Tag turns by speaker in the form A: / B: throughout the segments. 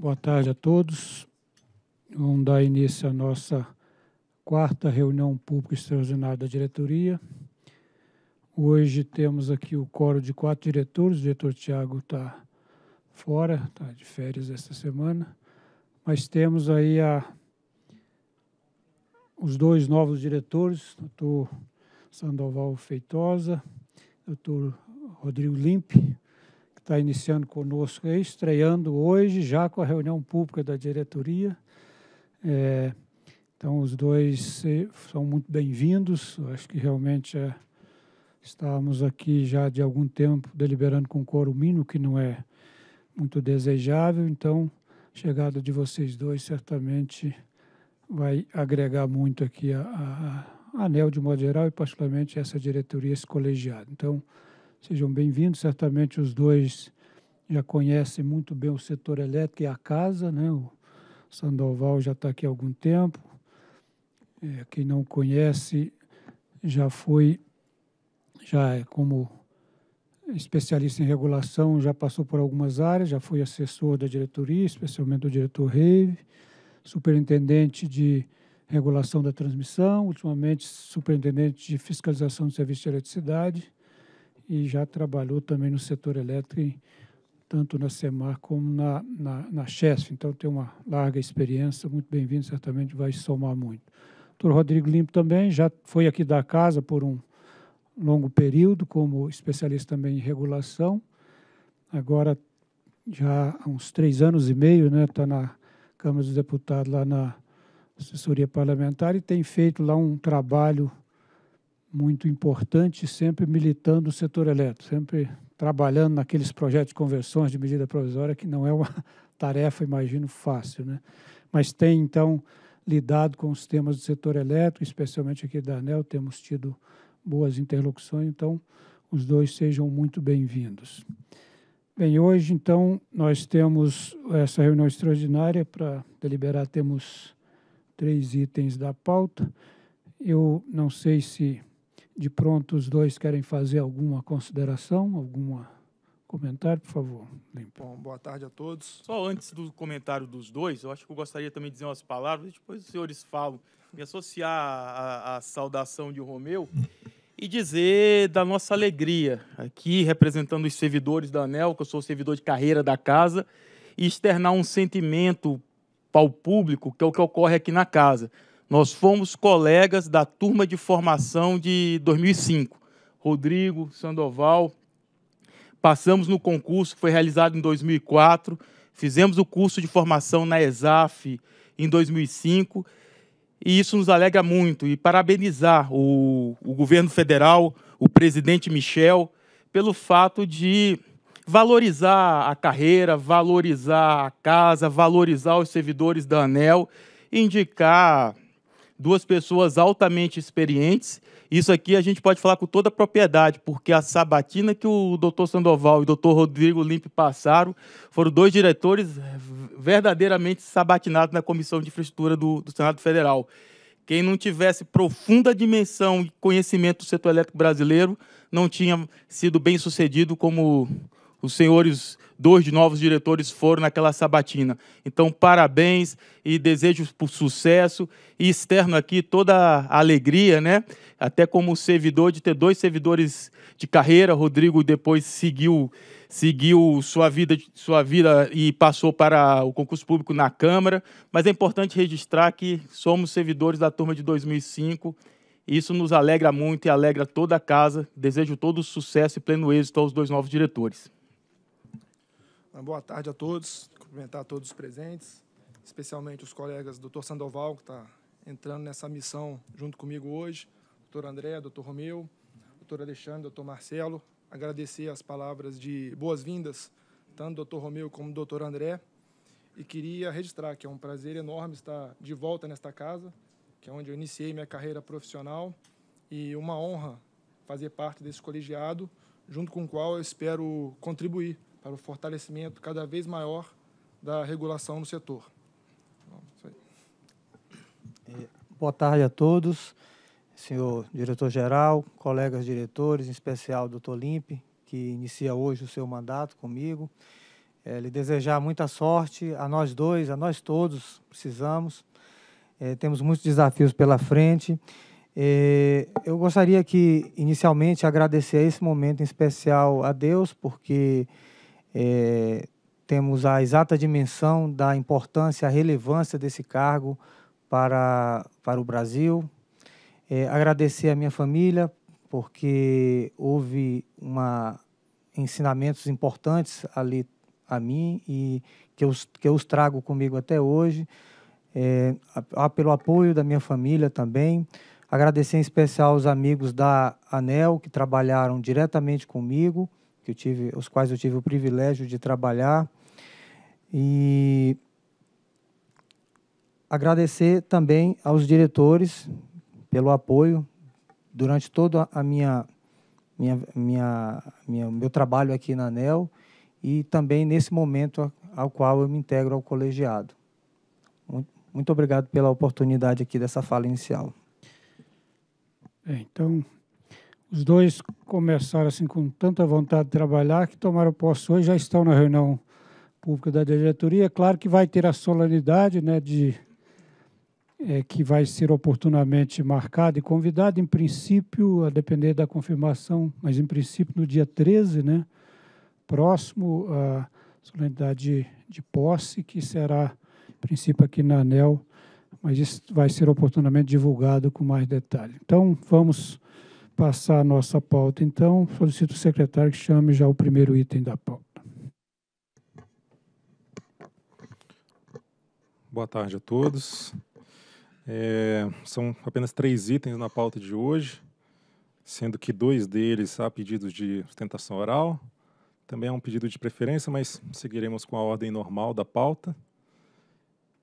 A: Boa tarde a todos. Vamos dar início à nossa quarta reunião pública extraordinária da diretoria. Hoje temos aqui o coro de quatro diretores. O diretor Tiago está fora, está de férias esta semana. Mas temos aí a, os dois novos diretores, o doutor Sandoval Feitosa, doutor Rodrigo Limpe, está iniciando conosco, estreando hoje, já com a reunião pública da diretoria. É, então, os dois eh, são muito bem-vindos. Acho que realmente é, estávamos aqui já de algum tempo deliberando com coro mínimo, que não é muito desejável. Então, a chegada de vocês dois certamente vai agregar muito aqui a, a, a ANEL de modo geral e, particularmente, essa diretoria, esse colegiado. Então, Sejam bem-vindos. Certamente os dois já conhecem muito bem o setor elétrico e a casa, né? O Sandoval já está aqui há algum tempo. É, quem não conhece já foi, já é como especialista em regulação, já passou por algumas áreas, já foi assessor da diretoria, especialmente do diretor Reive, superintendente de regulação da transmissão, ultimamente superintendente de fiscalização do serviço de eletricidade e já trabalhou também no setor elétrico, tanto na CEMAR como na, na, na CHESF. Então, tem uma larga experiência, muito bem-vindo, certamente vai somar muito. Dr. Rodrigo Limpo também já foi aqui da casa por um longo período, como especialista também em regulação. Agora, já há uns três anos e meio, né, está na Câmara dos Deputados, lá na assessoria parlamentar, e tem feito lá um trabalho muito importante, sempre militando o setor elétrico, sempre trabalhando naqueles projetos de conversões de medida provisória, que não é uma tarefa, imagino, fácil. Né? Mas tem, então, lidado com os temas do setor elétrico, especialmente aqui da ANEL, temos tido boas interlocuções, então os dois sejam muito bem-vindos. Bem, hoje, então, nós temos essa reunião extraordinária para deliberar, temos três itens da pauta. Eu não sei se de pronto, os dois querem fazer alguma consideração, algum comentário, por favor. Bom,
B: boa tarde a todos. Só antes do comentário
C: dos dois, eu acho que eu gostaria também de dizer umas palavras, depois os senhores falam, me associar à, à saudação de Romeu e dizer da nossa alegria aqui, representando os servidores da ANEL, que eu sou servidor de carreira da casa, e externar um sentimento para o público, que é o que ocorre aqui na casa. Nós fomos colegas da turma de formação de 2005. Rodrigo, Sandoval. Passamos no concurso que foi realizado em 2004. Fizemos o curso de formação na ESAF em 2005. E isso nos alegra muito. E parabenizar o, o governo federal, o presidente Michel, pelo fato de valorizar a carreira, valorizar a casa, valorizar os servidores da ANEL, indicar duas pessoas altamente experientes. Isso aqui a gente pode falar com toda a propriedade, porque a sabatina que o doutor Sandoval e o doutor Rodrigo Limpe passaram foram dois diretores verdadeiramente sabatinados na Comissão de Infraestrutura do, do Senado Federal. Quem não tivesse profunda dimensão e conhecimento do setor elétrico brasileiro não tinha sido bem sucedido como os senhores dois de novos diretores foram naquela sabatina. Então, parabéns e desejo por sucesso e externo aqui toda a alegria, né? Até como servidor de ter dois servidores de carreira, Rodrigo depois seguiu seguiu sua vida, sua vida e passou para o concurso público na Câmara, mas é importante registrar que somos servidores da turma de 2005. Isso nos alegra muito e alegra toda a casa. Desejo todo sucesso e pleno êxito aos dois novos diretores.
B: Uma boa tarde a todos, cumprimentar todos os presentes, especialmente os colegas doutor Sandoval, que está entrando nessa missão junto comigo hoje, doutor André, doutor Romeu, doutor Alexandre, doutor Marcelo. Agradecer as palavras de boas-vindas, tanto doutor Romeu como doutor André. E queria registrar que é um prazer enorme estar de volta nesta casa, que é onde eu iniciei minha carreira profissional, e uma honra fazer parte desse colegiado, junto com o qual eu espero contribuir para o fortalecimento cada vez maior da regulação no setor.
D: É, boa tarde a todos, senhor diretor-geral, colegas diretores, em especial do doutor que inicia hoje o seu mandato comigo. É, lhe desejar muita sorte a nós dois, a nós todos, precisamos. É, temos muitos desafios pela frente. É, eu gostaria que, inicialmente, agradecer a esse momento em especial a Deus, porque é, temos a exata dimensão da importância, a relevância desse cargo para, para o Brasil. É, agradecer à minha família, porque houve uma, ensinamentos importantes ali a mim e que eu, que eu os trago comigo até hoje. É, a, a, pelo apoio da minha família também. Agradecer em especial aos amigos da ANEL, que trabalharam diretamente comigo que eu tive, os quais eu tive o privilégio de trabalhar. E agradecer também aos diretores pelo apoio durante toda a minha, minha, minha, minha meu trabalho aqui na ANEL e também nesse momento ao qual eu me integro ao colegiado. Muito obrigado pela oportunidade aqui dessa fala inicial.
A: É, então, os dois começaram assim com tanta vontade de trabalhar que tomaram posse hoje, já estão na reunião pública da diretoria. Claro que vai ter a solenidade, né, de é, que vai ser oportunamente marcada e convidada, em princípio, a depender da confirmação, mas em princípio no dia 13, né, próximo, a solenidade de, de posse, que será, em princípio, aqui na ANEL, mas isso vai ser oportunamente divulgado com mais detalhe. Então, vamos passar a nossa pauta, então, solicito o secretário que chame já o primeiro item da pauta.
E: Boa tarde a todos. É, são apenas três itens na pauta de hoje, sendo que dois deles há pedidos de sustentação oral, também é um pedido de preferência, mas seguiremos com a ordem normal da pauta.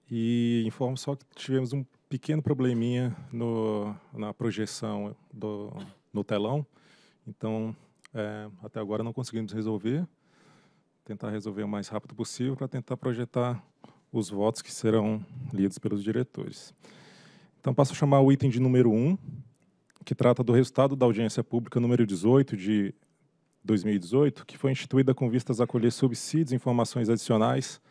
E: E informo só que tivemos um pequeno probleminha no, na projeção do, no telão. Então, é, até agora não conseguimos resolver. Tentar resolver o mais rápido possível para tentar projetar os votos que serão lidos pelos diretores. Então, passo a chamar o item de número 1, que trata do resultado da audiência pública número 18 de 2018, que foi instituída com vistas a colher subsídios e informações adicionais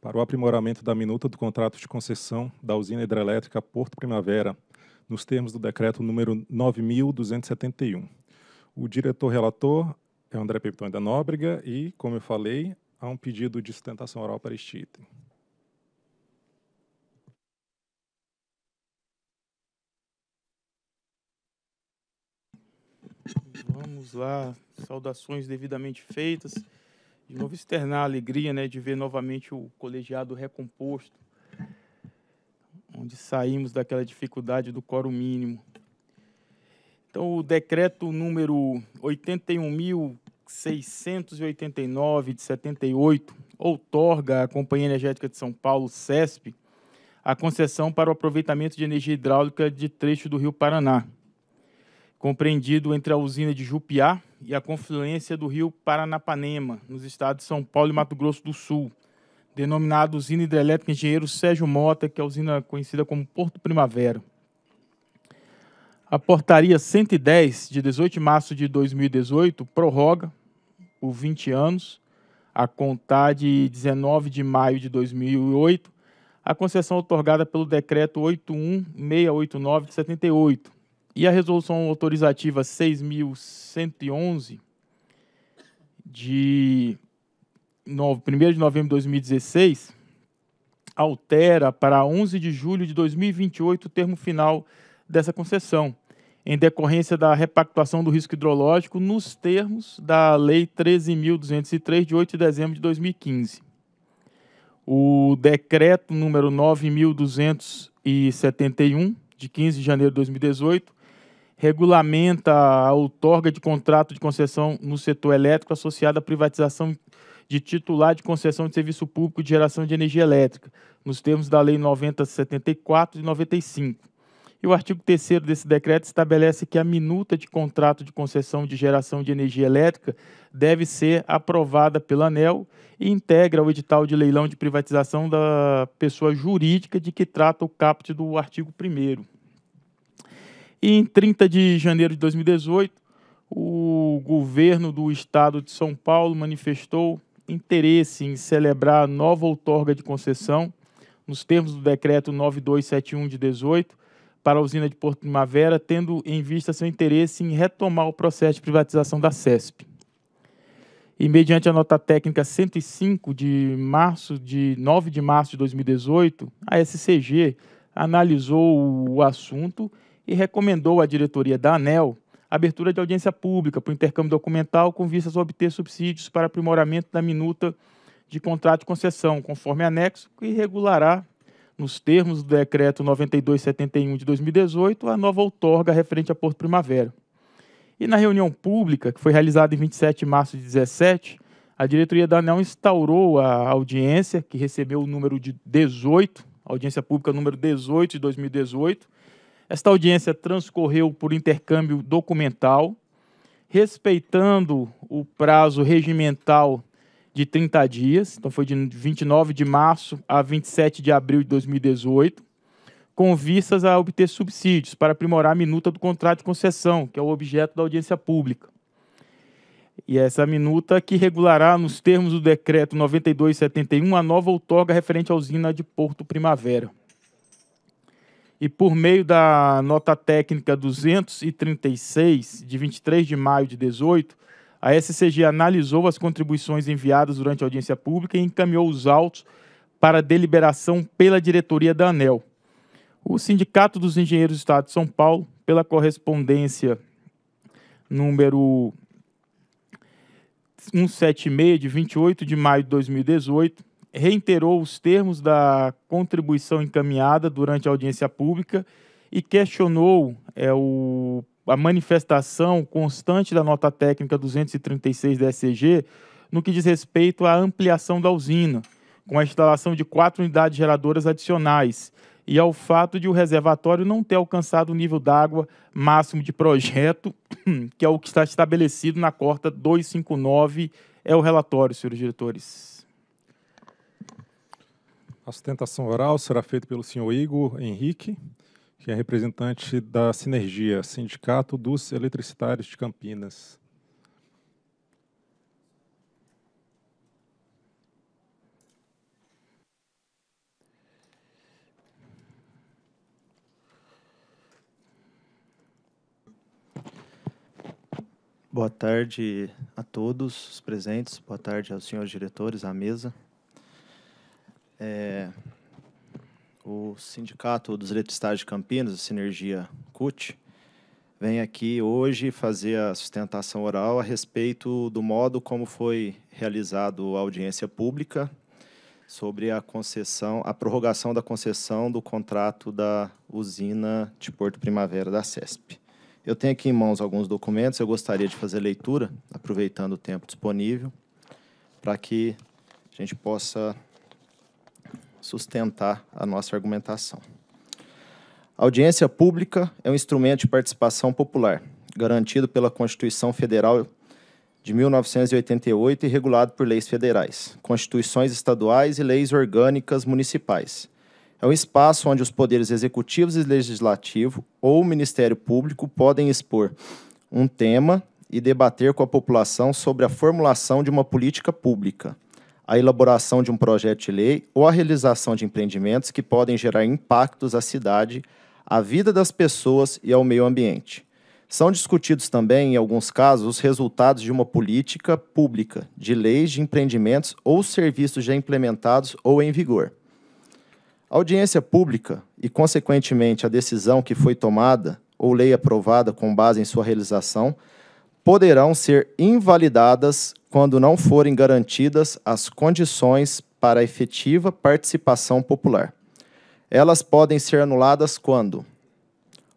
E: para o aprimoramento da minuta do contrato de concessão da usina hidrelétrica Porto Primavera, nos termos do decreto número 9271. O diretor relator é André Pepitone da Nóbrega e, como eu falei, há um pedido de sustentação oral para este item.
C: Vamos lá, saudações devidamente feitas. De novo externar a alegria né, de ver novamente o colegiado recomposto onde saímos daquela dificuldade do coro mínimo. Então, o decreto número 81.689 de 78 outorga à Companhia Energética de São Paulo, CESP, a concessão para o aproveitamento de energia hidráulica de trecho do Rio Paraná, compreendido entre a usina de Jupiá e a confluência do Rio Paranapanema, nos estados de São Paulo e Mato Grosso do Sul denominada Usina Hidrelétrica Engenheiro Sérgio Mota, que é a usina conhecida como Porto Primavera. A portaria 110, de 18 de março de 2018, prorroga por 20 anos, a contar de 19 de maio de 2008, a concessão otorgada pelo Decreto 81689 de 78 e a Resolução Autorizativa 6111, de 1 de novembro de 2016, altera para 11 de julho de 2028 o termo final dessa concessão, em decorrência da repactuação do risco hidrológico nos termos da Lei 13.203, de 8 de dezembro de 2015. O decreto número 9.271, de 15 de janeiro de 2018, regulamenta a outorga de contrato de concessão no setor elétrico associado à privatização de titular de concessão de serviço público de geração de energia elétrica, nos termos da Lei 9074 de 95. E o artigo 3 desse decreto estabelece que a minuta de contrato de concessão de geração de energia elétrica deve ser aprovada pela ANEL e integra o edital de leilão de privatização da pessoa jurídica de que trata o caput do artigo 1. E em 30 de janeiro de 2018, o governo do estado de São Paulo manifestou interesse em celebrar a nova outorga de concessão, nos termos do Decreto 9271 de 18, para a usina de Porto Primavera, tendo em vista seu interesse em retomar o processo de privatização da CESP. E mediante a nota técnica 105 de março de 9 de março de 2018, a SCG analisou o assunto e recomendou à diretoria da ANEL abertura de audiência pública para o intercâmbio documental com vistas a obter subsídios para aprimoramento da minuta de contrato de concessão, conforme anexo, que regulará, nos termos do Decreto 9271 de 2018, a nova outorga referente a Porto Primavera. E na reunião pública, que foi realizada em 27 de março de 17, a diretoria da ANEL instaurou a audiência, que recebeu o número de 18, audiência pública número 18 de 2018, esta audiência transcorreu por intercâmbio documental, respeitando o prazo regimental de 30 dias, então foi de 29 de março a 27 de abril de 2018, com vistas a obter subsídios para aprimorar a minuta do contrato de concessão, que é o objeto da audiência pública. E é essa minuta que regulará, nos termos do decreto 9271, a nova outorga referente à usina de Porto Primavera e por meio da nota técnica 236 de 23 de maio de 18, a SCG analisou as contribuições enviadas durante a audiência pública e encaminhou os autos para deliberação pela diretoria da ANEL. O Sindicato dos Engenheiros do Estado de São Paulo, pela correspondência número 176 de 28 de maio de 2018, reiterou os termos da contribuição encaminhada durante a audiência pública e questionou é, o, a manifestação constante da nota técnica 236 da SCG no que diz respeito à ampliação da usina, com a instalação de quatro unidades geradoras adicionais e ao fato de o reservatório não ter alcançado o nível d'água máximo de projeto, que é o que está estabelecido na corta 259,
E: é o relatório, senhores diretores. A sustentação oral será feita pelo senhor Igor Henrique, que é representante da Sinergia, Sindicato dos Eletricitários de Campinas.
F: Boa tarde a todos os presentes, boa tarde aos senhores diretores, à mesa. É, o Sindicato dos Eletricistas de Campinas, a Sinergia CUT, vem aqui hoje fazer a sustentação oral a respeito do modo como foi realizado a audiência pública sobre a concessão, a prorrogação da concessão do contrato da usina de Porto Primavera da CESP. Eu tenho aqui em mãos alguns documentos, eu gostaria de fazer leitura, aproveitando o tempo disponível, para que a gente possa sustentar a nossa argumentação. A audiência pública é um instrumento de participação popular, garantido pela Constituição Federal de 1988 e regulado por leis federais, constituições estaduais e leis orgânicas municipais. É um espaço onde os poderes executivos e legislativo ou o Ministério Público podem expor um tema e debater com a população sobre a formulação de uma política pública a elaboração de um projeto de lei ou a realização de empreendimentos que podem gerar impactos à cidade, à vida das pessoas e ao meio ambiente. São discutidos também, em alguns casos, os resultados de uma política pública, de leis de empreendimentos ou serviços já implementados ou em vigor. A audiência pública e, consequentemente, a decisão que foi tomada ou lei aprovada com base em sua realização poderão ser invalidadas quando não forem garantidas as condições para a efetiva participação popular. Elas podem ser anuladas quando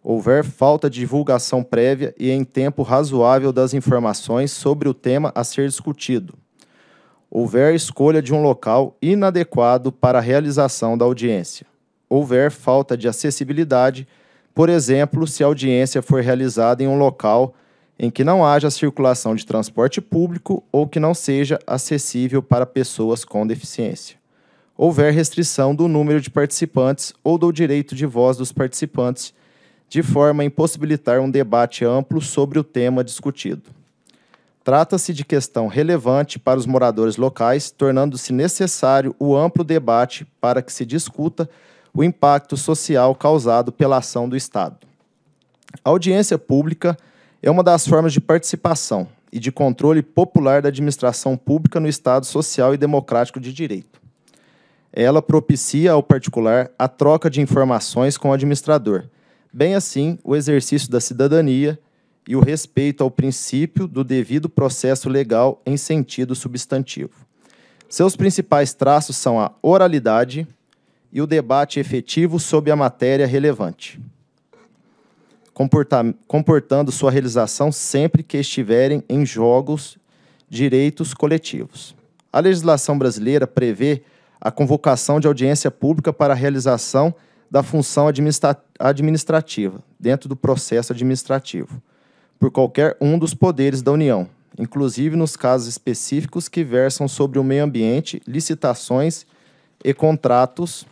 F: houver falta de divulgação prévia e em tempo razoável das informações sobre o tema a ser discutido. Houver escolha de um local inadequado para a realização da audiência. Houver falta de acessibilidade, por exemplo, se a audiência for realizada em um local em que não haja circulação de transporte público ou que não seja acessível para pessoas com deficiência. Houver restrição do número de participantes ou do direito de voz dos participantes, de forma a impossibilitar um debate amplo sobre o tema discutido. Trata-se de questão relevante para os moradores locais, tornando-se necessário o amplo debate para que se discuta o impacto social causado pela ação do Estado. A audiência pública é uma das formas de participação e de controle popular da administração pública no Estado social e democrático de direito. Ela propicia ao particular a troca de informações com o administrador, bem assim o exercício da cidadania e o respeito ao princípio do devido processo legal em sentido substantivo. Seus principais traços são a oralidade e o debate efetivo sobre a matéria relevante comportando sua realização sempre que estiverem em jogos direitos coletivos. A legislação brasileira prevê a convocação de audiência pública para a realização da função administrativa, dentro do processo administrativo, por qualquer um dos poderes da União, inclusive nos casos específicos que versam sobre o meio ambiente, licitações e contratos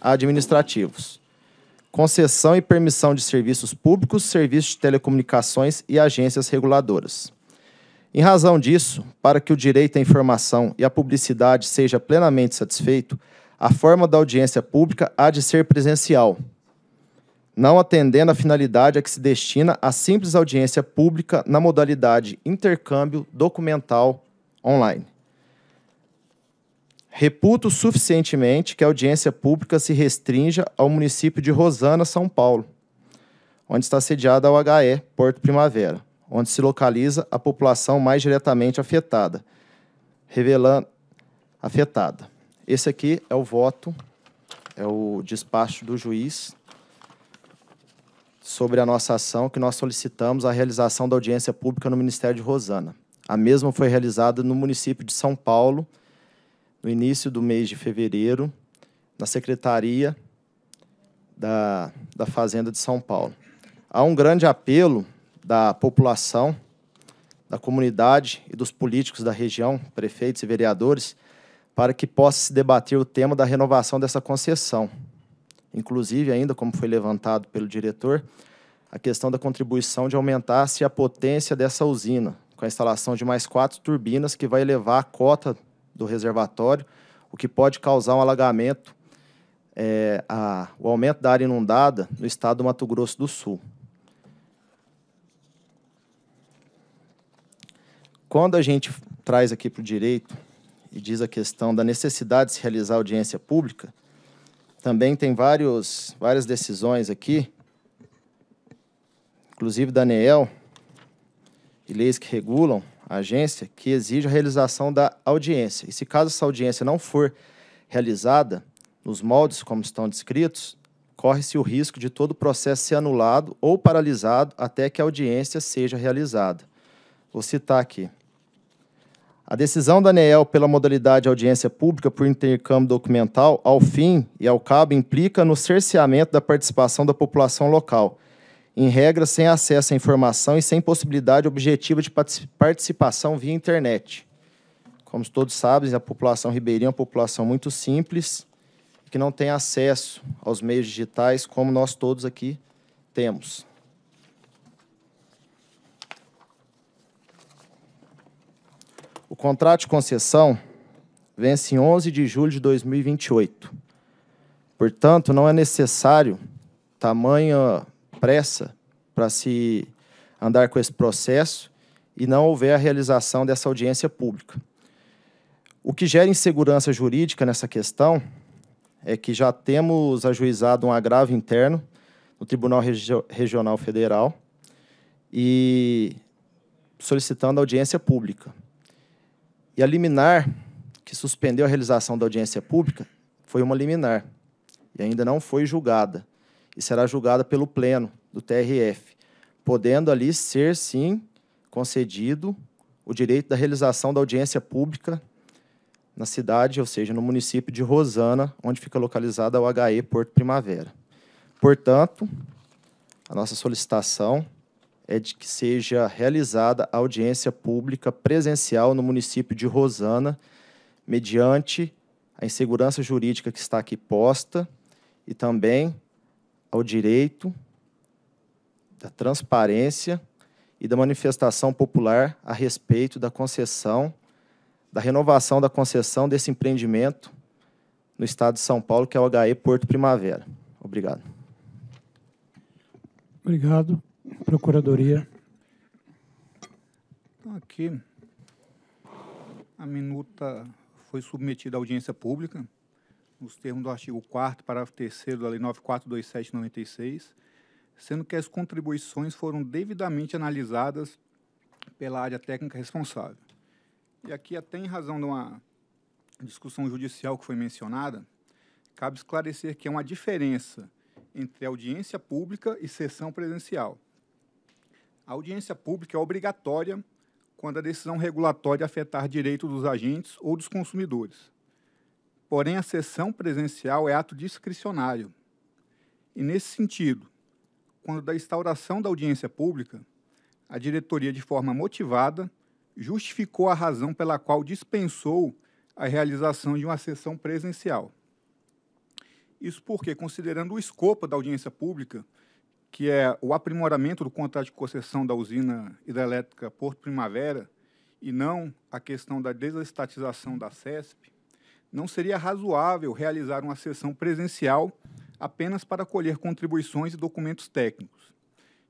F: administrativos concessão e permissão de serviços públicos, serviços de telecomunicações e agências reguladoras. Em razão disso, para que o direito à informação e à publicidade seja plenamente satisfeito, a forma da audiência pública há de ser presencial, não atendendo à finalidade a que se destina a simples audiência pública na modalidade intercâmbio documental online. Reputo suficientemente que a audiência pública se restrinja ao município de Rosana, São Paulo, onde está sediada a UHE, Porto Primavera, onde se localiza a população mais diretamente afetada, revelando afetada. Esse aqui é o voto, é o despacho do juiz sobre a nossa ação que nós solicitamos a realização da audiência pública no Ministério de Rosana. A mesma foi realizada no município de São Paulo, no início do mês de fevereiro, na Secretaria da, da Fazenda de São Paulo. Há um grande apelo da população, da comunidade e dos políticos da região, prefeitos e vereadores, para que possa se debater o tema da renovação dessa concessão. Inclusive, ainda como foi levantado pelo diretor, a questão da contribuição de aumentar-se a potência dessa usina, com a instalação de mais quatro turbinas, que vai elevar a cota do reservatório, o que pode causar um alagamento, é, a, o aumento da área inundada no estado do Mato Grosso do Sul. Quando a gente traz aqui para o direito e diz a questão da necessidade de se realizar audiência pública, também tem vários, várias decisões aqui, inclusive da ANEEL, e leis que regulam, agência, que exige a realização da audiência. E se caso essa audiência não for realizada, nos moldes como estão descritos, corre-se o risco de todo o processo ser anulado ou paralisado até que a audiência seja realizada. Vou citar aqui. A decisão da ANEEL pela modalidade audiência pública por intercâmbio documental, ao fim e ao cabo, implica no cerceamento da participação da população local, em regra, sem acesso à informação e sem possibilidade objetiva de participação via internet. Como todos sabem, a população ribeirinha é uma população muito simples, que não tem acesso aos meios digitais como nós todos aqui temos. O contrato de concessão vence em 11 de julho de 2028. Portanto, não é necessário tamanha pressa para se andar com esse processo e não houver a realização dessa audiência pública. O que gera insegurança jurídica nessa questão é que já temos ajuizado um agravo interno no Tribunal Regional Federal e solicitando audiência pública. E a liminar que suspendeu a realização da audiência pública foi uma liminar e ainda não foi julgada e será julgada pelo Pleno do TRF, podendo ali ser, sim, concedido o direito da realização da audiência pública na cidade, ou seja, no município de Rosana, onde fica localizada a UHE Porto Primavera. Portanto, a nossa solicitação é de que seja realizada a audiência pública presencial no município de Rosana, mediante a insegurança jurídica que está aqui posta e também ao direito, da transparência e da manifestação popular a respeito da concessão, da renovação da concessão desse empreendimento no estado de São Paulo, que é o HE Porto Primavera. Obrigado.
A: Obrigado. Procuradoria. Então, aqui,
B: a minuta foi submetida à audiência pública nos termos do artigo 4 parágrafo 3 da Lei 9.427/96, sendo que as contribuições foram devidamente analisadas pela área técnica responsável. E aqui, até em razão de uma discussão judicial que foi mencionada, cabe esclarecer que há uma diferença entre audiência pública e sessão presencial. A audiência pública é obrigatória quando a decisão regulatória afetar direito dos agentes ou dos consumidores porém a sessão presencial é ato discricionário. E nesse sentido, quando da instauração da audiência pública, a diretoria, de forma motivada, justificou a razão pela qual dispensou a realização de uma sessão presencial. Isso porque, considerando o escopo da audiência pública, que é o aprimoramento do contrato de concessão da usina hidrelétrica Porto Primavera, e não a questão da desestatização da CESP, não seria razoável realizar uma sessão presencial apenas para colher contribuições e documentos técnicos.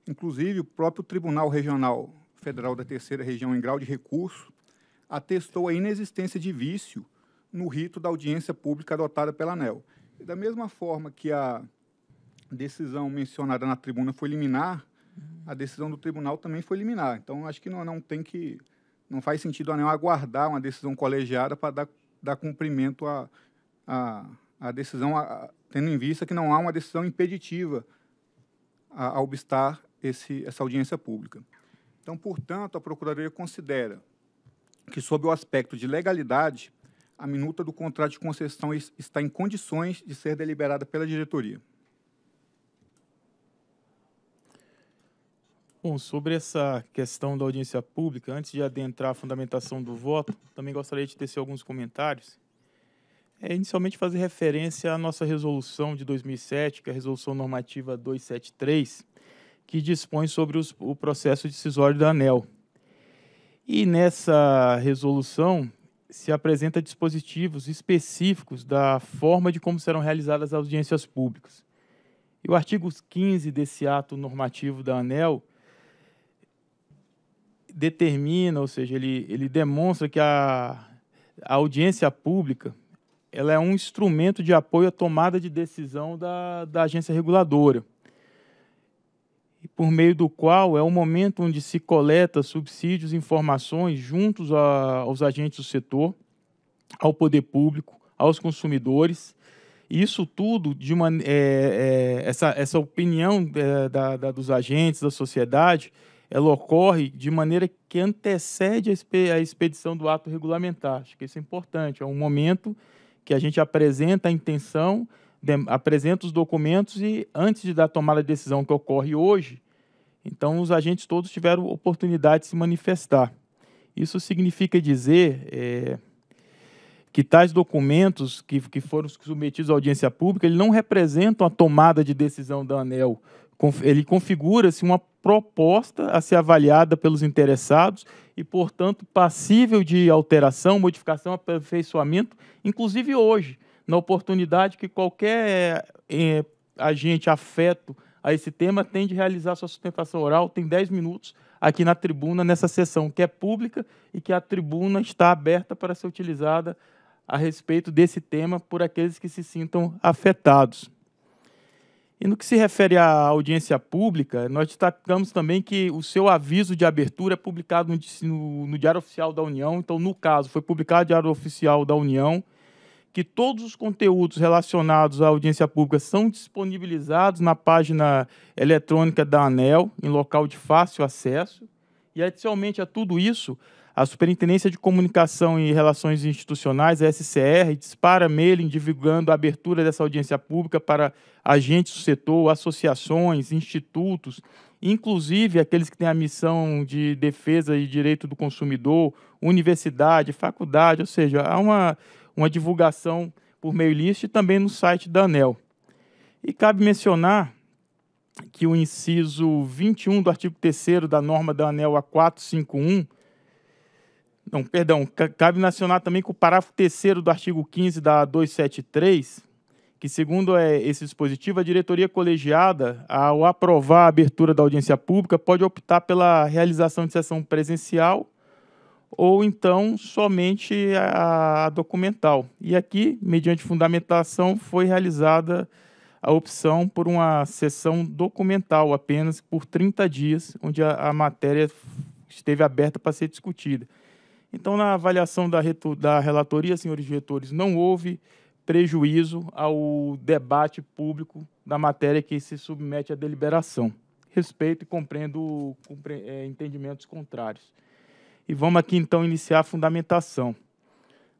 B: Inclusive, o próprio Tribunal Regional Federal da Terceira Região em grau de recurso atestou a inexistência de vício no rito da audiência pública adotada pela ANEL. E da mesma forma que a decisão mencionada na tribuna foi liminar, a decisão do tribunal também foi liminar. Então, acho que não, não tem que não faz sentido a ANEL aguardar uma decisão colegiada para dar dar cumprimento à a, a, a, decisão, a, tendo em vista que não há uma decisão impeditiva a, a obstar esse, essa audiência pública. Então, portanto, a Procuradoria considera que, sob o aspecto de legalidade, a minuta do contrato de concessão está em condições de ser deliberada pela diretoria.
C: Bom, sobre essa questão da audiência pública, antes de adentrar a fundamentação do voto, também gostaria de tecer alguns comentários. É, inicialmente, fazer referência à nossa resolução de 2007, que é a Resolução Normativa 273, que dispõe sobre os, o processo decisório da ANEL. E nessa resolução se apresenta dispositivos específicos da forma de como serão realizadas as audiências públicas. E o artigo 15 desse ato normativo da ANEL determina, ou seja, ele, ele demonstra que a, a audiência pública ela é um instrumento de apoio à tomada de decisão da, da agência reguladora, e por meio do qual é o momento onde se coleta subsídios e informações juntos a, aos agentes do setor, ao poder público, aos consumidores. E isso tudo, de uma, é, é, essa, essa opinião é, da, da, dos agentes, da sociedade, ela ocorre de maneira que antecede a expedição do ato regulamentar. Acho que isso é importante. É um momento que a gente apresenta a intenção, de, apresenta os documentos e antes de dar tomada de decisão que ocorre hoje, então os agentes todos tiveram oportunidade de se manifestar. Isso significa dizer é, que tais documentos que, que foram submetidos à audiência pública, eles não representam a tomada de decisão da ANEL. Ele configura-se uma proposta a ser avaliada pelos interessados e, portanto, passível de alteração, modificação, aperfeiçoamento, inclusive hoje, na oportunidade que qualquer é, agente afeto a esse tema tem de realizar sua sustentação oral, tem 10 minutos aqui na tribuna, nessa sessão que é pública e que a tribuna está aberta para ser utilizada a respeito desse tema por aqueles que se sintam afetados. E no que se refere à audiência pública, nós destacamos também que o seu aviso de abertura é publicado no, no, no Diário Oficial da União. Então, no caso, foi publicado no Diário Oficial da União que todos os conteúdos relacionados à audiência pública são disponibilizados na página eletrônica da ANEL, em local de fácil acesso. E, adicionalmente a tudo isso, a Superintendência de Comunicação e Relações Institucionais, a SCR, dispara mail divulgando a abertura dessa audiência pública para agentes do setor, associações, institutos, inclusive aqueles que têm a missão de defesa e direito do consumidor, universidade, faculdade, ou seja, há uma, uma divulgação por meio list e também no site da ANEL. E cabe mencionar que o inciso 21 do artigo 3 da norma da ANEL A451 não, perdão, cabe mencionar também com o parágrafo 3 do artigo 15 da 273, que, segundo é, esse dispositivo, a diretoria colegiada, ao aprovar a abertura da audiência pública, pode optar pela realização de sessão presencial ou então somente a, documental. E aqui, mediante fundamentação, foi realizada a opção por uma sessão documental apenas por 30 dias, onde a matéria esteve aberta para ser discutida. Então, na avaliação da, da relatoria, senhores diretores, não houve prejuízo ao debate público da matéria que se submete à deliberação. Respeito e compreendo compre, é, entendimentos contrários. E vamos aqui então iniciar a fundamentação.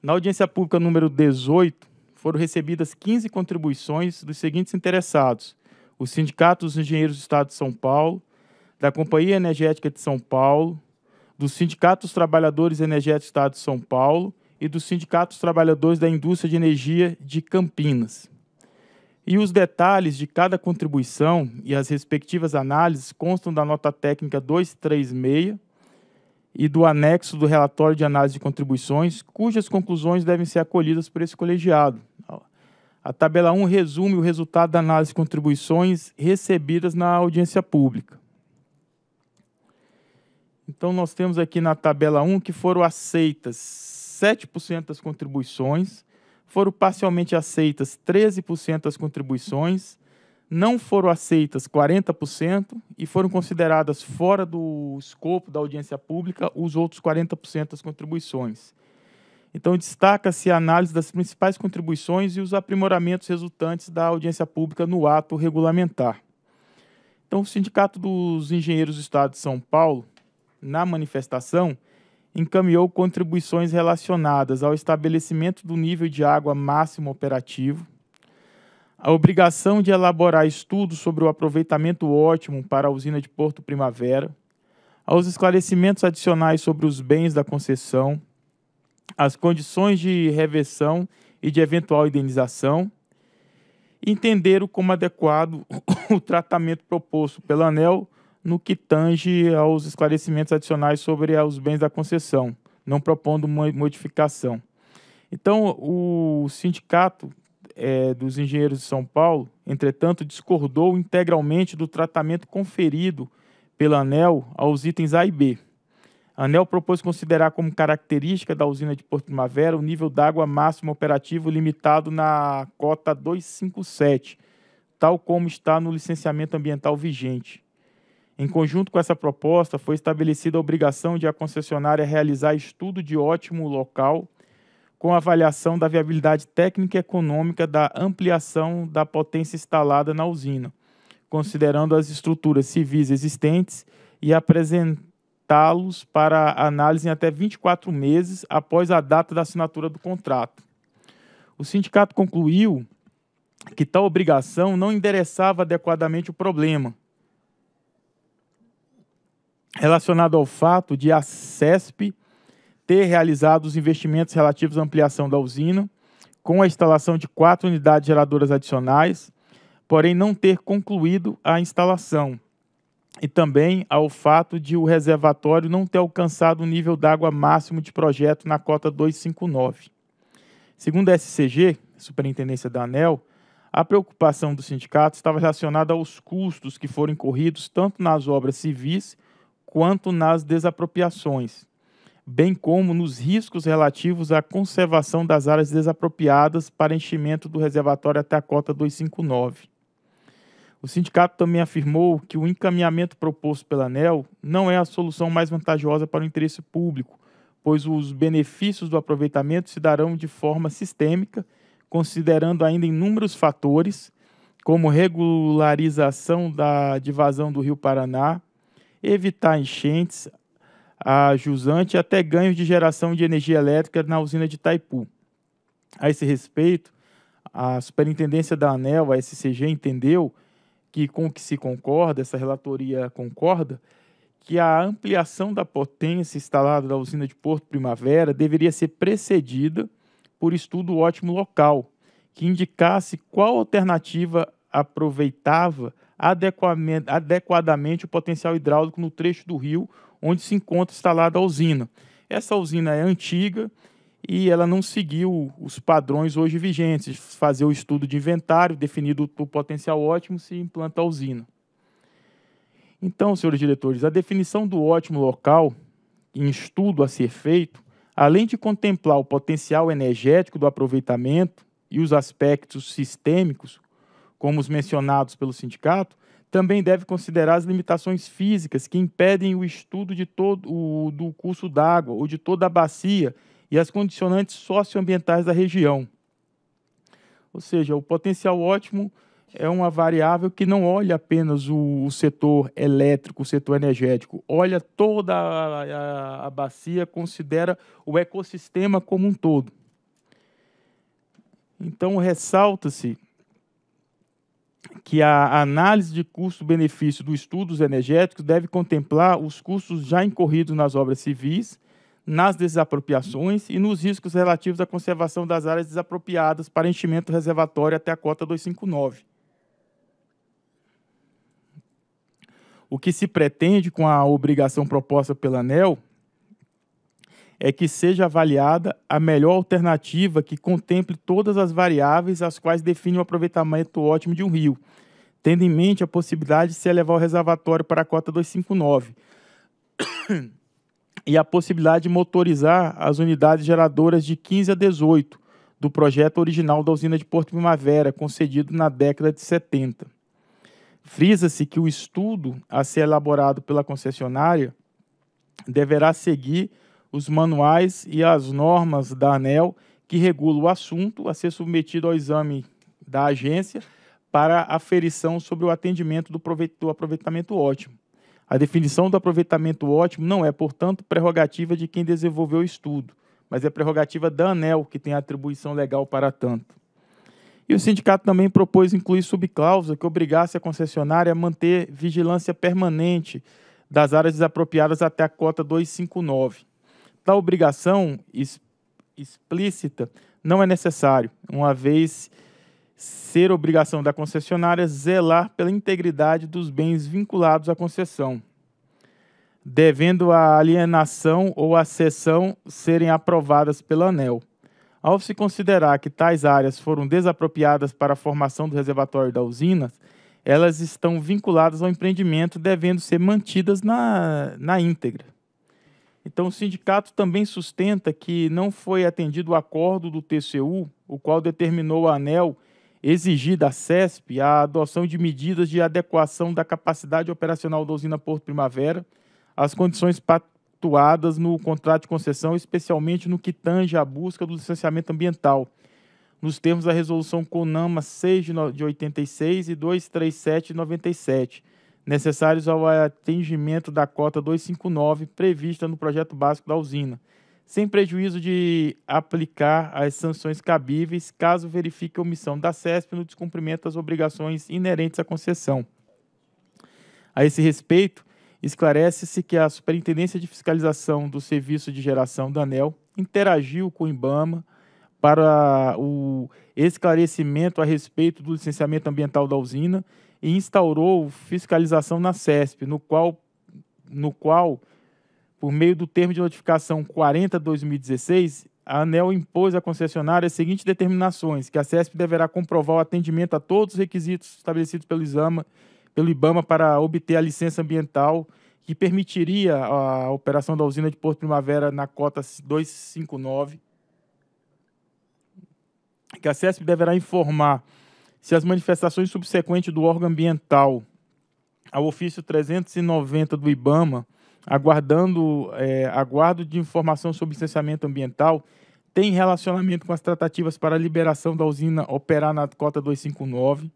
C: Na audiência pública número 18, foram recebidas 15 contribuições dos seguintes interessados: o Sindicato dos Engenheiros do Estado de São Paulo, da Companhia Energética de São Paulo, do Sindicato dos Trabalhadores Energéticos do Estado de São Paulo e do Sindicato dos Trabalhadores da Indústria de Energia de Campinas. E os detalhes de cada contribuição e as respectivas análises constam da nota técnica 236 e do anexo do relatório de análise de contribuições, cujas conclusões devem ser acolhidas por esse colegiado. A tabela 1 resume o resultado da análise de contribuições recebidas na audiência pública. Então, nós temos aqui na tabela 1 que foram aceitas 7% das contribuições, foram parcialmente aceitas 13% das contribuições, não foram aceitas 40% e foram consideradas fora do escopo da audiência pública os outros 40% das contribuições. Então, destaca-se a análise das principais contribuições e os aprimoramentos resultantes da audiência pública no ato regulamentar. Então, o Sindicato dos Engenheiros do Estado de São Paulo na manifestação, encaminhou contribuições relacionadas ao estabelecimento do nível de água máximo operativo, a obrigação de elaborar estudos sobre o aproveitamento ótimo para a usina de Porto Primavera, aos esclarecimentos adicionais sobre os bens da concessão, as condições de reversão e de eventual indenização, entenderam como adequado o tratamento proposto pela ANEL no que tange aos esclarecimentos adicionais sobre os bens da concessão, não propondo modificação. Então, o sindicato é, dos engenheiros de São Paulo, entretanto, discordou integralmente do tratamento conferido pela ANEL aos itens A e B. A ANEL propôs considerar como característica da usina de Porto Primavera o nível d'água máximo operativo limitado na cota 257, tal como está no licenciamento ambiental vigente. Em conjunto com essa proposta, foi estabelecida a obrigação de a concessionária realizar estudo de ótimo local com avaliação da viabilidade técnica e econômica da ampliação da potência instalada na usina, considerando as estruturas civis existentes e apresentá-los para análise em até 24 meses após a data da assinatura do contrato. O sindicato concluiu que tal obrigação não endereçava adequadamente o problema relacionado ao fato de a CESP ter realizado os investimentos relativos à ampliação da usina, com a instalação de quatro unidades geradoras adicionais, porém não ter concluído a instalação, e também ao fato de o reservatório não ter alcançado o nível d'água máximo de projeto na cota 259. Segundo a SCG, Superintendência da ANEL, a preocupação do sindicato estava relacionada aos custos que foram incorridos tanto nas obras civis quanto nas desapropriações, bem como nos riscos relativos à conservação das áreas desapropriadas para enchimento do reservatório até a cota 259. O sindicato também afirmou que o encaminhamento proposto pela ANEL não é a solução mais vantajosa para o interesse público, pois os benefícios do aproveitamento se darão de forma sistêmica, considerando ainda inúmeros fatores, como regularização da divasão do Rio Paraná, evitar enchentes, a jusante até ganhos de geração de energia elétrica na usina de Taipu. A esse respeito, a Superintendência da ANEL, a SCG, entendeu que com o que se concorda, essa relatoria concorda, que a ampliação da potência instalada da usina de Porto Primavera deveria ser precedida por estudo ótimo local, que indicasse qual alternativa aproveitava adequadamente o potencial hidráulico no trecho do rio onde se encontra instalada a usina. Essa usina é antiga e ela não seguiu os padrões hoje vigentes, fazer o estudo de inventário, definido o potencial ótimo se implanta a usina. Então, senhores diretores, a definição do ótimo local em estudo a ser feito, além de contemplar o potencial energético do aproveitamento e os aspectos sistêmicos, como os mencionados pelo sindicato, também deve considerar as limitações físicas que impedem o estudo de todo o, do curso d'água ou de toda a bacia e as condicionantes socioambientais da região. Ou seja, o potencial ótimo é uma variável que não olha apenas o, o setor elétrico, o setor energético, olha toda a, a, a bacia, considera o ecossistema como um todo. Então, ressalta-se que a análise de custo-benefício dos estudos energéticos deve contemplar os custos já incorridos nas obras civis, nas desapropriações e nos riscos relativos à conservação das áreas desapropriadas para enchimento reservatório até a cota 259. O que se pretende com a obrigação proposta pela ANEL é que seja avaliada a melhor alternativa que contemple todas as variáveis as quais definem o aproveitamento ótimo de um rio, tendo em mente a possibilidade de se elevar o reservatório para a cota 259 e a possibilidade de motorizar as unidades geradoras de 15 a 18 do projeto original da usina de Porto Primavera, concedido na década de 70. Frisa-se que o estudo a ser elaborado pela concessionária deverá seguir os manuais e as normas da ANEL que regulam o assunto a ser submetido ao exame da agência para aferição sobre o atendimento do, aproveitamento ótimo. A definição do aproveitamento ótimo não é, portanto, prerrogativa de quem desenvolveu o estudo, mas é prerrogativa da ANEL, que tem atribuição legal para tanto. E o sindicato também propôs incluir subcláusula que obrigasse a concessionária a manter vigilância permanente das áreas desapropriadas até a cota 259 da obrigação explícita não é necessário, uma vez ser obrigação da concessionária zelar pela integridade dos bens vinculados à concessão, devendo a alienação ou a cessão serem aprovadas pela ANEL. Ao se considerar que tais áreas foram desapropriadas para a formação do reservatório da usina, elas estão vinculadas ao empreendimento, devendo ser mantidas na, na íntegra. Então, o sindicato também sustenta que não foi atendido o acordo do TCU, o qual determinou a ANEL exigir da CESP a adoção de medidas de adequação da capacidade operacional da usina Porto Primavera às condições pactuadas no contrato de concessão, especialmente no que tange à busca do licenciamento ambiental, nos termos da resolução CONAMA 6 de 86 e 237 de 97 necessários ao atingimento da cota 259 prevista no projeto básico da usina, sem prejuízo de aplicar as sanções cabíveis caso verifique omissão da CESP no descumprimento das obrigações inerentes à concessão. A esse respeito, esclarece-se que a Superintendência de Fiscalização do Serviço de Geração da ANEL interagiu com o IBAMA para o esclarecimento a respeito do licenciamento ambiental da usina e instaurou fiscalização na CESP, no qual, no qual por meio do termo de notificação 40-2016, a ANEL impôs à concessionária as seguintes determinações, que a CESP deverá comprovar o atendimento a todos os requisitos estabelecidos pelo, Isama, pelo IBAMA para obter a licença ambiental, que permitiria a operação da usina de Porto Primavera na cota 259, que a CESP deverá informar se as manifestações subsequentes do órgão ambiental ao ofício 390 do IBAMA, aguardando é, aguardo de informação sobre licenciamento ambiental, tem relacionamento com as tratativas para a liberação da usina operar na cota 259,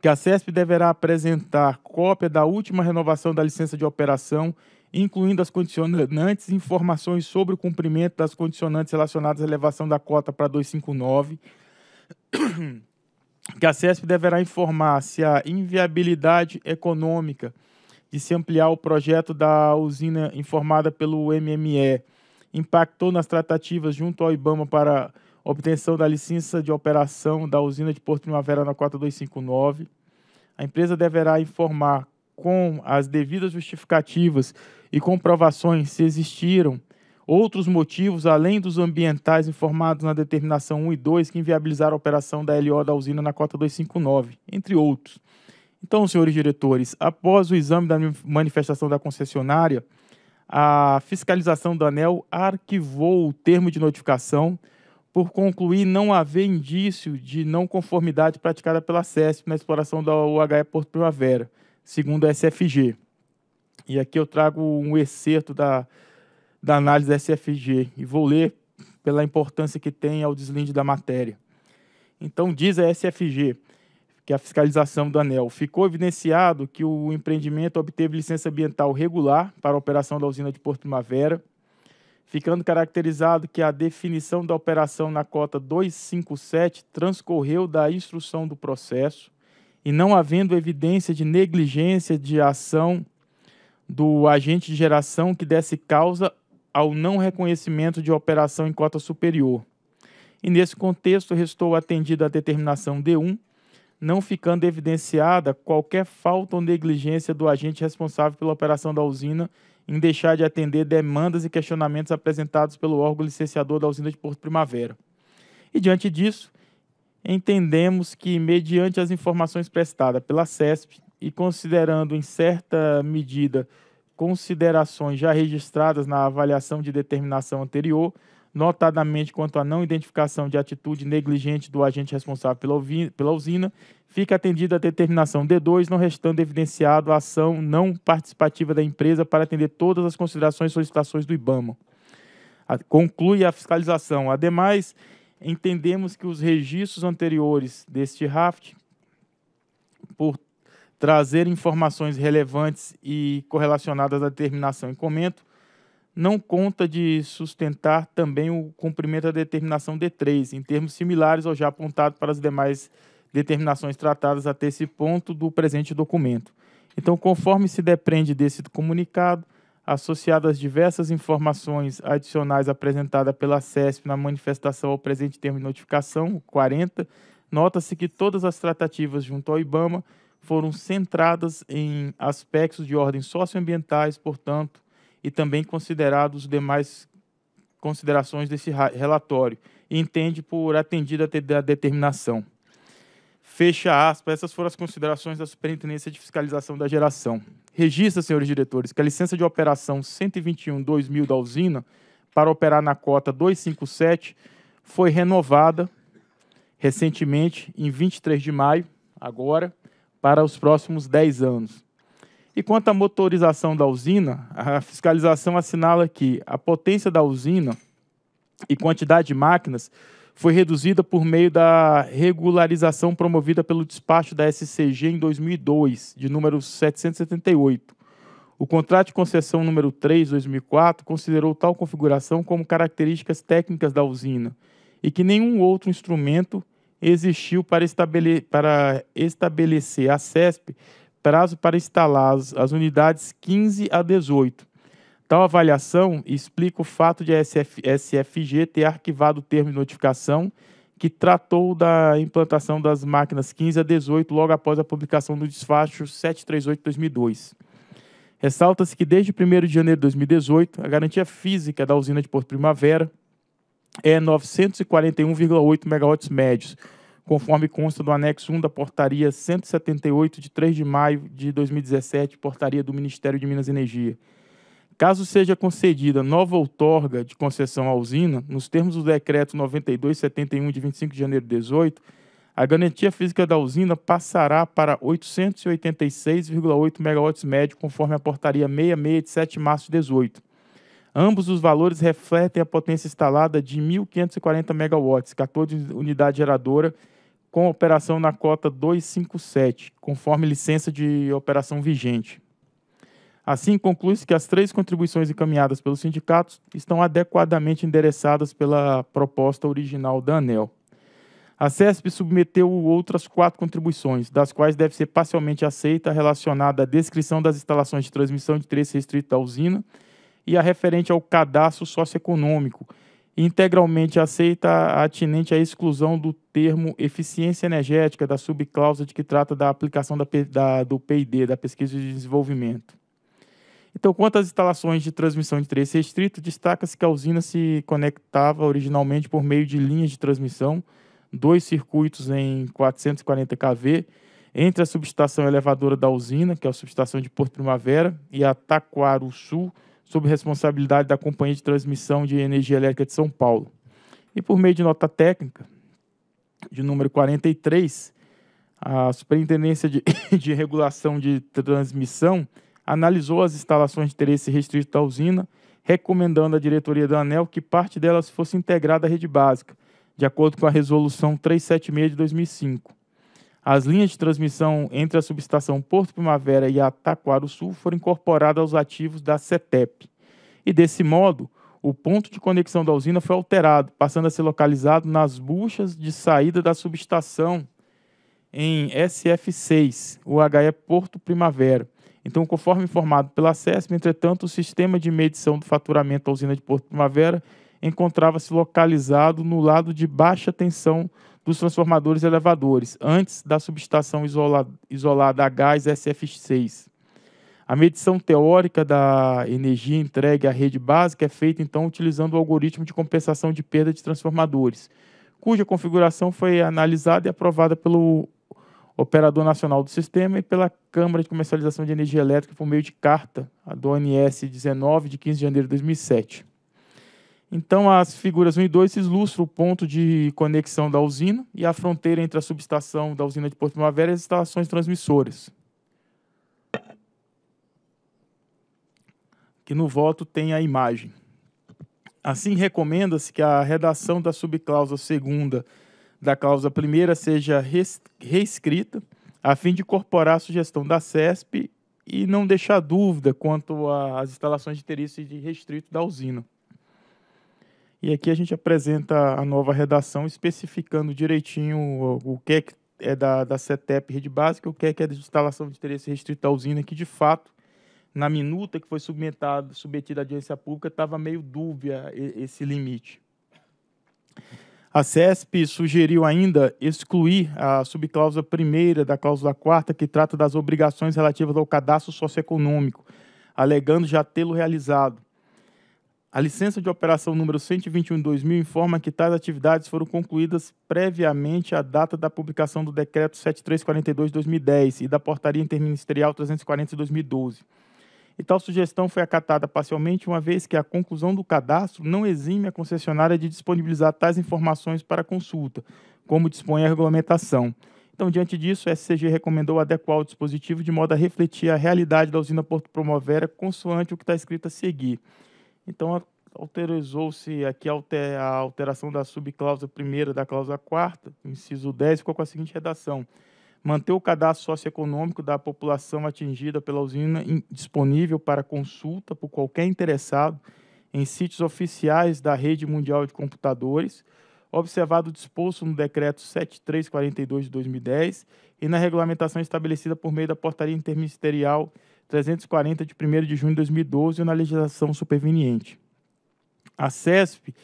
C: que a CESP deverá apresentar cópia da última renovação da licença de operação, incluindo as condicionantes, informações sobre o cumprimento das condicionantes relacionadas à elevação da cota para 259 que a CESP deverá informar se a inviabilidade econômica de se ampliar o projeto da usina informada pelo MME impactou nas tratativas junto ao IBAMA para obtenção da licença de operação da usina de Porto Primavera na 4259. A empresa deverá informar com as devidas justificativas e comprovações se existiram Outros motivos, além dos ambientais informados na determinação 1 e 2, que inviabilizaram a operação da LO da usina na cota 259, entre outros. Então, senhores diretores, após o exame da manifestação da concessionária, a fiscalização da ANEL arquivou o termo de notificação por concluir não haver indício de não conformidade praticada pela SESP na exploração da UHE Porto Primavera, segundo a SFG. E aqui eu trago um excerto da da análise da SFG e vou ler pela importância que tem ao deslinde da matéria. Então, diz a SFG, que a fiscalização do ANEL, ficou evidenciado que o empreendimento obteve licença ambiental regular para a operação da usina de Porto Primavera, ficando caracterizado que a definição da operação na cota 257 transcorreu da instrução do processo e não havendo evidência de negligência de ação do agente de geração que desse causa ao não reconhecimento de operação em cota superior. E nesse contexto, restou atendida a determinação D1, não ficando evidenciada qualquer falta ou negligência do agente responsável pela operação da usina em deixar de atender demandas e questionamentos apresentados pelo órgão licenciador da usina de Porto Primavera. E diante disso, entendemos que, mediante as informações prestadas pela CESP e considerando em certa medida considerações já registradas na avaliação de determinação anterior, notadamente quanto à não identificação de atitude negligente do agente responsável pela usina, fica atendida a determinação D2, não restando evidenciado a ação não participativa da empresa para atender todas as considerações e solicitações do IBAMA. conclui a fiscalização. Ademais, entendemos que os registros anteriores deste RAFT, por trazer informações relevantes e correlacionadas à determinação em comento, não conta de sustentar também o cumprimento da determinação D3, em termos similares ao já apontado para as demais determinações tratadas até esse ponto do presente documento. Então, conforme se depreende desse comunicado, associado às diversas informações adicionais apresentadas pela CESP na manifestação ao presente termo de notificação, 40, nota-se que todas as tratativas junto ao IBAMA foram centradas em aspectos de ordem socioambientais, portanto, e também considerados os demais considerações desse relatório, e entende por atendida a determinação. Fecha aspas, essas foram as considerações da Superintendência de Fiscalização da Geração. Registra, senhores diretores, que a licença de operação 121-2000 da usina, para operar na cota 257, foi renovada recentemente, em 23 de maio, agora, para os próximos 10 anos. E quanto à motorização da usina, a fiscalização assinala que a potência da usina e quantidade de máquinas foi reduzida por meio da regularização promovida pelo despacho da SCG em 2002, de número 778. O contrato de concessão número 3, 2004, considerou tal configuração como características técnicas da usina e que nenhum outro instrumento existiu para, estabele, para estabelecer a CESP prazo para instalar as, as unidades 15 a 18. Tal avaliação explica o fato de a SF, SFG ter arquivado o termo de notificação que tratou da implantação das máquinas 15 a 18 logo após a publicação do desfacho 738-2002. Ressalta-se que desde 1 de janeiro de 2018, a garantia física da usina de Porto Primavera é 941,8 megawatts médios, conforme consta do anexo 1 da portaria 178 de 3 de maio de 2017, portaria do Ministério de Minas e Energia. Caso seja concedida nova outorga de concessão à usina, nos termos do decreto 9271 de 25 de janeiro de 18, a garantia física da usina passará para 886,8 megawatts médio, conforme a portaria 66 de 7 de março de 18. Ambos os valores refletem a potência instalada de 1.540 megawatts, 14 unidade geradora, com operação na cota 257, conforme licença de operação vigente. Assim, conclui-se que as três contribuições encaminhadas pelos sindicatos estão adequadamente endereçadas pela proposta original da ANEL. A CESP submeteu outras quatro contribuições, das quais deve ser parcialmente aceita relacionada à descrição das instalações de transmissão de interesse restrito à usina, e a referente ao cadastro socioeconômico, integralmente aceita a atinente à exclusão do termo eficiência energética da subcláusula de que trata da aplicação da, da, do PID, da pesquisa de desenvolvimento. Então, quanto às instalações de transmissão de interesse restrito, destaca-se que a usina se conectava originalmente por meio de linhas de transmissão, dois circuitos em 440 kV, entre a subestação elevadora da usina, que é a subestação de Porto Primavera, e a Taquaru Sul, sob responsabilidade da Companhia de Transmissão de Energia Elétrica de São Paulo. E por meio de nota técnica de número 43, a Superintendência de, de Regulação de Transmissão analisou as instalações de interesse restrito da usina, recomendando à diretoria da ANEL que parte delas fosse integrada à rede básica, de acordo com a Resolução 376 de 2005. As linhas de transmissão entre a subestação Porto Primavera e a Taquaro Sul foram incorporadas aos ativos da CETEP. E desse modo, o ponto de conexão da usina foi alterado, passando a ser localizado nas buchas de saída da subestação em SF6, o HE Porto Primavera. Então, conforme informado pela SESP, entretanto, o sistema de medição do faturamento da usina de Porto Primavera encontrava-se localizado no lado de baixa tensão dos transformadores elevadores, antes da subestação isolada, isolada a gás SF6. A medição teórica da energia entregue à rede básica é feita, então, utilizando o algoritmo de compensação de perda de transformadores, cuja configuração foi analisada e aprovada pelo Operador Nacional do Sistema e pela Câmara de Comercialização de Energia Elétrica por meio de carta, a do ONS 19, de 15 de janeiro de 2007. Então, as figuras 1 e 2 ilustram o ponto de conexão da usina e a fronteira entre a subestação da usina de Porto Primavera e as instalações transmissoras. Que no voto tem a imagem. Assim, recomenda-se que a redação da subcláusula segunda da cláusula primeira seja reescrita, a fim de incorporar a sugestão da CESP e não deixar dúvida quanto às instalações de interesse de restrito da usina. E aqui a gente apresenta a nova redação especificando direitinho o que é, que é da, da CETEP Rede Básica, o que é que é de instalação de interesse restrito à usina, que de fato, na minuta que foi submetida, à audiência pública, estava meio dúbia esse limite. A CESP sugeriu ainda excluir a subcláusula primeira da cláusula quarta, que trata das obrigações relativas ao cadastro socioeconômico, alegando já tê-lo realizado. A licença de operação número 121 2000 informa que tais atividades foram concluídas previamente à data da publicação do decreto 7342 2010 e da portaria interministerial 340 2012. E tal sugestão foi acatada parcialmente, uma vez que a conclusão do cadastro não exime a concessionária de disponibilizar tais informações para consulta, como dispõe a regulamentação. Então, diante disso, a SCG recomendou adequar o dispositivo de modo a refletir a realidade da usina Porto Promovera consoante o que está escrito a seguir. Então, autorizou-se aqui a alteração da subcláusula primeira da cláusula quarta, inciso 10, ficou com a seguinte redação. Manter o cadastro socioeconômico da população atingida pela usina disponível para consulta por qualquer interessado em sítios oficiais da Rede Mundial de Computadores, observado o disposto no Decreto 7342 de 2010 e na regulamentação estabelecida por meio da Portaria Interministerial 340 de 1 de junho de 2012 na legislação superveniente. A CESP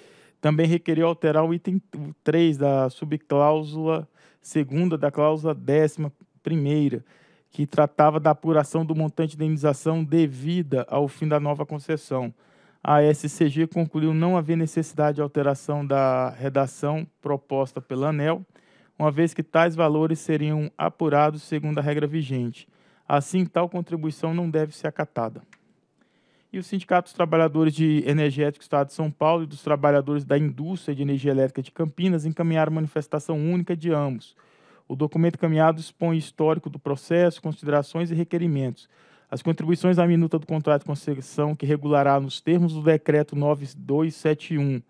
C: também requereu alterar o item 3 da subcláusula segunda da cláusula décima primeira, que tratava da apuração do montante de indenização devida ao fim da nova concessão. A SCG concluiu não haver necessidade de alteração da redação proposta pela ANEL, uma vez que tais valores seriam apurados segundo a regra vigente. Assim, tal contribuição não deve ser acatada. E o Sindicato dos Trabalhadores de energético do Estado de São Paulo e dos Trabalhadores da Indústria de Energia Elétrica de Campinas encaminharam manifestação única de ambos. O documento caminhado expõe histórico do processo, considerações e requerimentos. As contribuições à minuta do contrato de concessão, que regulará nos termos do Decreto 9271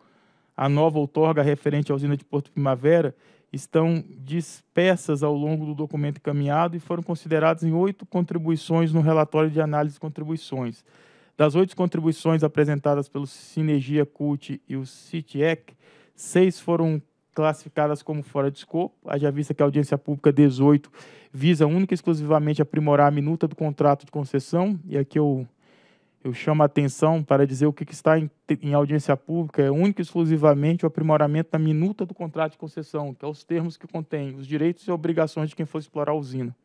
C: a nova outorga referente à usina de Porto Primavera, estão dispersas ao longo do documento encaminhado e foram consideradas em oito contribuições no relatório de análise de contribuições. Das oito contribuições apresentadas pelo Sinergia CUT e o CITIEC, seis foram classificadas como fora de escopo, haja vista que a audiência pública 18 visa única e exclusivamente aprimorar a minuta do contrato de concessão, e aqui eu eu chamo a atenção para dizer o que, está em, em audiência pública é único e exclusivamente o aprimoramento da minuta do contrato de concessão, que é os termos que contém os direitos e obrigações de quem for explorar a usina.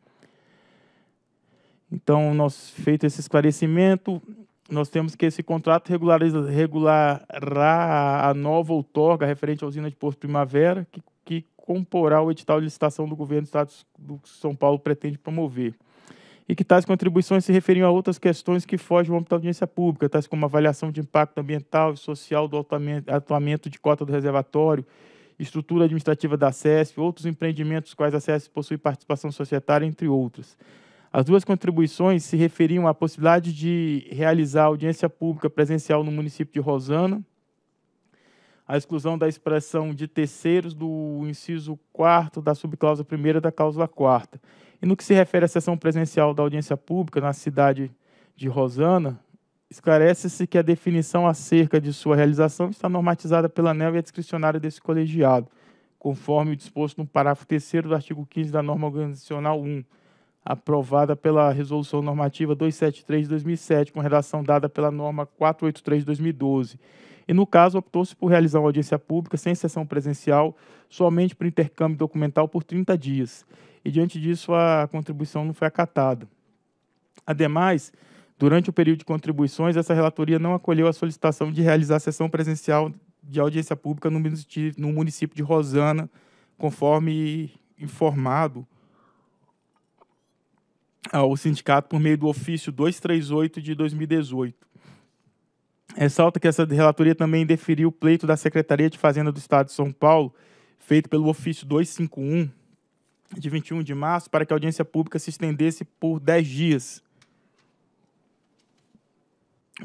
C: Então, nós feito esse esclarecimento, nós temos que esse contrato regulariza, regulará a nova outorga referente à usina de Porto Primavera, que, que comporá o edital de licitação do governo do Estado do São Paulo pretende promover e que tais contribuições se referiam a outras questões que fogem ao âmbito da audiência pública, tais como avaliação de impacto ambiental e social do atuamento de cota do reservatório, estrutura administrativa da CESP, outros empreendimentos quais a CESP possui participação societária, entre outros. As duas contribuições se referiam à possibilidade de realizar audiência pública presencial no município de Rosana, a exclusão da expressão de terceiros do inciso 4 da subcláusula 1 da cláusula 4 e no que se refere à sessão presencial da audiência pública na cidade de Rosana, esclarece-se que a definição acerca de sua realização está normatizada pela ANEL e é discricionária desse colegiado, conforme o disposto no parágrafo 3 do artigo 15 da norma organizacional 1, aprovada pela Resolução Normativa 273 de 2007, com redação dada pela norma 483 de 2012. E, no caso, optou-se por realizar uma audiência pública sem sessão presencial, somente por intercâmbio documental por 30 dias e, diante disso, a contribuição não foi acatada. Ademais, durante o período de contribuições, essa relatoria não acolheu a solicitação de realizar sessão presencial de audiência pública no município de Rosana, conforme informado ao sindicato por meio do ofício 238 de 2018. Ressalta que essa relatoria também deferiu o pleito da Secretaria de Fazenda do Estado de São Paulo, feito pelo ofício 251 de 21 de março para que a audiência pública se estendesse por 10 dias.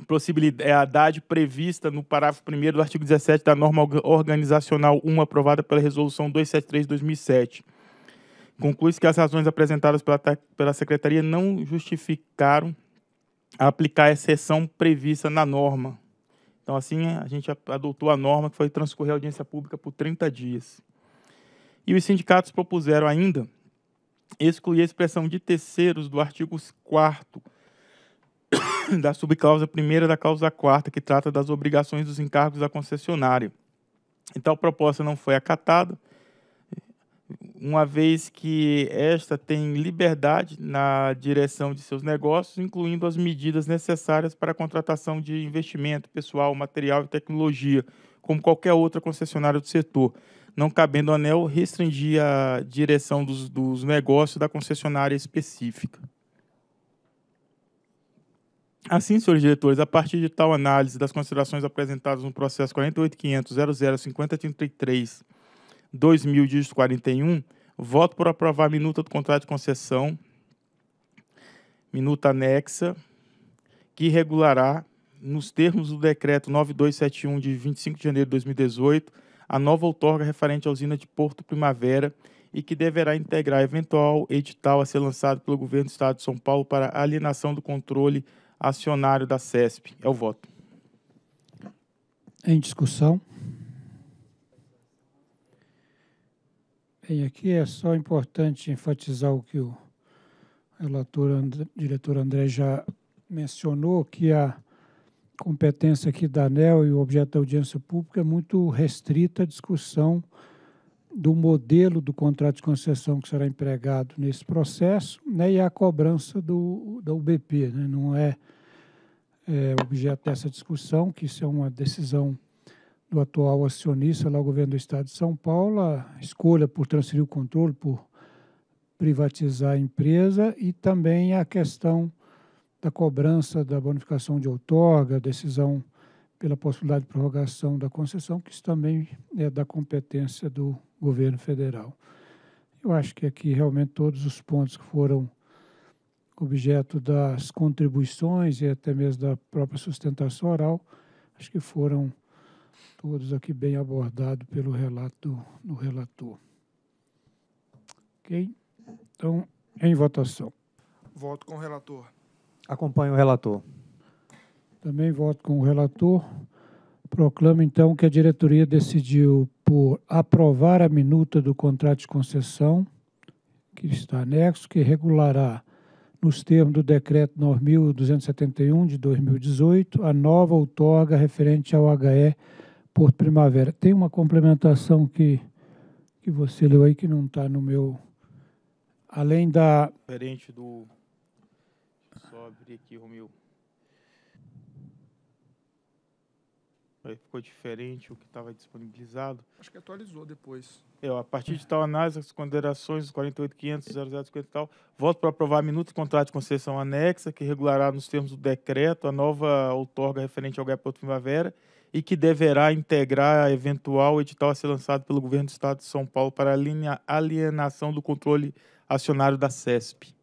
C: Possibilidade é prevista no parágrafo 1 do artigo 17 da norma organizacional 1 aprovada pela resolução 273/2007. Conclui-se que as razões apresentadas pela, pela secretaria não justificaram aplicar a exceção prevista na norma. Então, assim, a gente adotou a norma que foi transcorrer a audiência pública por 30 dias. E os sindicatos propuseram ainda excluir a expressão de terceiros do artigo 4 da subcláusula 1 da cláusula 4 que trata das obrigações dos encargos da concessionária. então a proposta não foi acatada, uma vez que esta tem liberdade na direção de seus negócios, incluindo as medidas necessárias para a contratação de investimento pessoal, material e tecnologia, como qualquer outra concessionária do setor não cabendo anel, restringir a direção dos, dos negócios da concessionária específica. Assim, senhores diretores, a partir de tal análise das considerações apresentadas no processo 48.500.00.5033 2041, voto por aprovar a minuta do contrato de concessão, minuta anexa, que regulará, nos termos do decreto 9271 de 25 de janeiro de 2018, a nova outorga referente à usina de Porto Primavera e que deverá integrar eventual edital a ser lançado pelo governo do Estado de São Paulo para alienação do controle acionário da CESP. É o voto.
A: Em discussão. Bem, aqui é só importante enfatizar o que o relator, diretor André já mencionou, que a competência aqui da ANEL e o objeto da audiência pública é muito restrita à discussão do modelo do contrato de concessão que será empregado nesse processo né, e a cobrança do, da UBP. Né, não é, é, objeto dessa discussão, que isso é uma decisão do atual acionista lá, o governo do Estado de São Paulo, a escolha por transferir o controle, por privatizar a empresa e também a questão da cobrança da bonificação de outorga, decisão pela possibilidade de prorrogação da concessão, que isso também é da competência do governo federal. Eu acho que aqui realmente todos os pontos que foram objeto das contribuições e até mesmo da própria sustentação oral, acho que foram todos aqui bem abordados pelo relato do relator. Ok? Então, em votação.
B: Voto com o relator.
A: Acompanho o relator. Também voto com o relator. Proclamo, então, que a diretoria decidiu por aprovar a minuta do contrato de concessão, que está anexo, que regulará, nos termos do Decreto 9.271 de 2018, a nova outorga referente ao HE Porto Primavera. Tem uma complementação que, que você leu aí que não está no meu. Além da.
C: Diferente do só abrir aqui, Romil. Aí é, ficou diferente o que estava disponibilizado.
B: Acho que atualizou depois.
C: É, a partir de tal análise, as considerações 48.500.050 e tal, voto para aprovar minuto de contrato de concessão anexa, que regulará nos termos do decreto a nova outorga referente ao Gaporto Primavera e que deverá integrar eventual edital a ser lançado pelo governo do Estado de São Paulo para a alienação do controle acionário da CESP.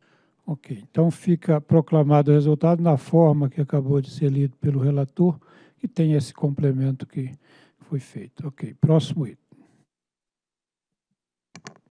A: Ok, então fica proclamado o resultado na forma que acabou de ser lido pelo relator, que tem esse complemento que foi feito. Ok, próximo item.